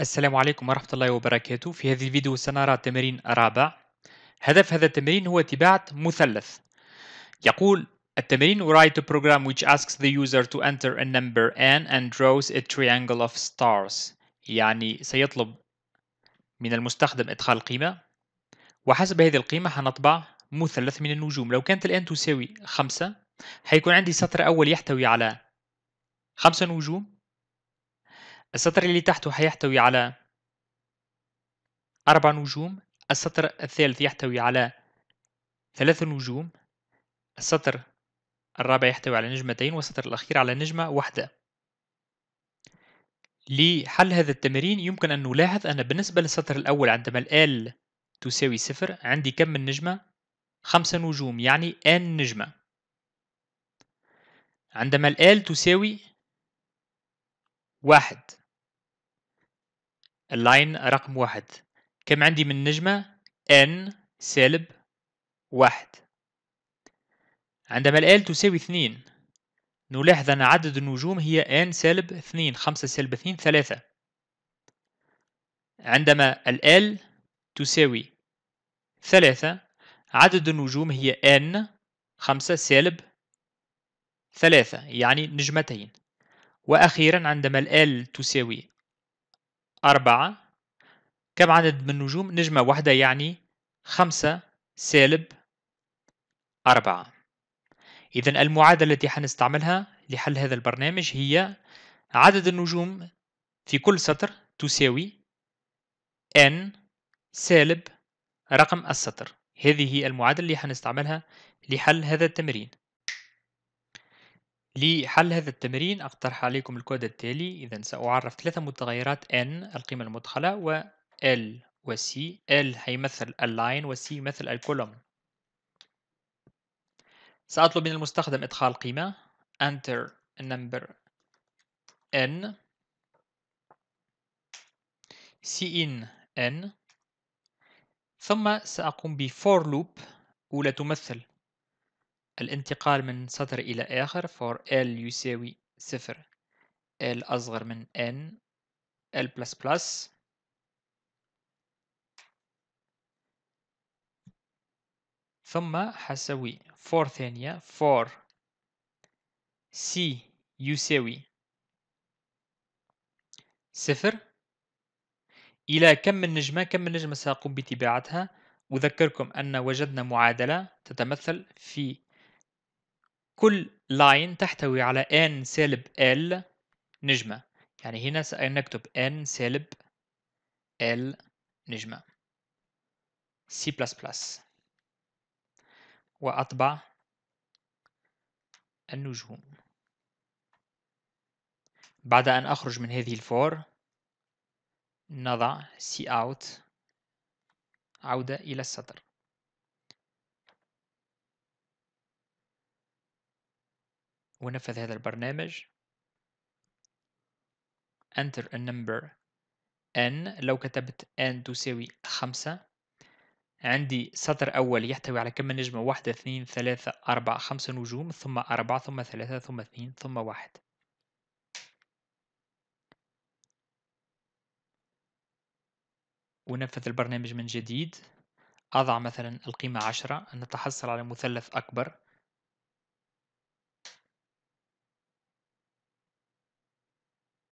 السلام عليكم ورحمة الله وبركاته في هذه الفيديو سنرى تمرين رابع هدف هذا التمرين هو اتباع مثلث يقول التمرين write a program which asks the user to enter a number n and draws a triangle of stars يعني سيطلب من المستخدم إدخال قيمة وحسب هذه القيمة حنطبع مثلث من النجوم لو كانت الآن تساوي خمسة حيكون عندي سطر أول يحتوي على خمسة نجوم السطر اللي تحته حيحتوي على أربع نجوم السطر الثالث يحتوي على ثلاث نجوم السطر الرابع يحتوي على نجمتين والسطر الأخير على نجمة واحدة لحل هذا التمرين يمكن أن نلاحظ أن بالنسبة للسطر الأول عندما ال تساوي صفر عندي كم من نجمة؟ خمسة نجوم يعني n نجمة عندما ال تساوي واحد اللاين رقم واحد كم عندي من نجمة n سالب واحد عندما ال تساوي اثنين نلاحظ أن عدد النجوم هي n سالب اثنين خمسة سالب اثنين ثلاثة عندما ال تساوي ثلاثة عدد النجوم هي n خمسة سالب ثلاثة يعني نجمتين وأخيرا عندما ال تساوي أربعة كم عدد من النجوم؟ نجمة واحدة يعني خمسة سالب أربعة إذا المعادلة التي حنستعملها لحل هذا البرنامج هي عدد النجوم في كل سطر تساوي n سالب رقم السطر هذه هي المعادلة اللي حنستعملها لحل هذا التمرين لحل هذا التمرين أقترح عليكم الكود التالي إذا سأعرف ثلاثة متغيرات n القيمة المدخلة و l و c l هيمثل اللاين و c يمثل الكولوم سأطلب من المستخدم إدخال قيمة enter number n C in n ثم سأقوم ب for loop أولى تمثل الانتقال من سطر إلى آخر for L يساوي صفر L أصغر من N L++ ثم حسوي for ثانية for C يساوي صفر إلى كم من نجمة كم من نجمة سأقوم بتباعتها أذكركم أن وجدنا معادلة تتمثل في كل لاين تحتوي على n سالب l نجمة يعني هنا سنكتب n سالب l نجمة C++ وأطبع النجوم بعد أن أخرج من هذه الفور نضع cout عودة إلى السطر ونفذ هذا البرنامج enter a number n لو كتبت n تساوي خمسة عندي سطر أول يحتوي على كم نجمة واحدة اثنين ثلاثة أربعة خمسة نجوم ثم أربعة ثم ثلاثة ثم اثنين ثم واحد ونفذ البرنامج من جديد أضع مثلا القيمة عشرة نتحصل على مثلث أكبر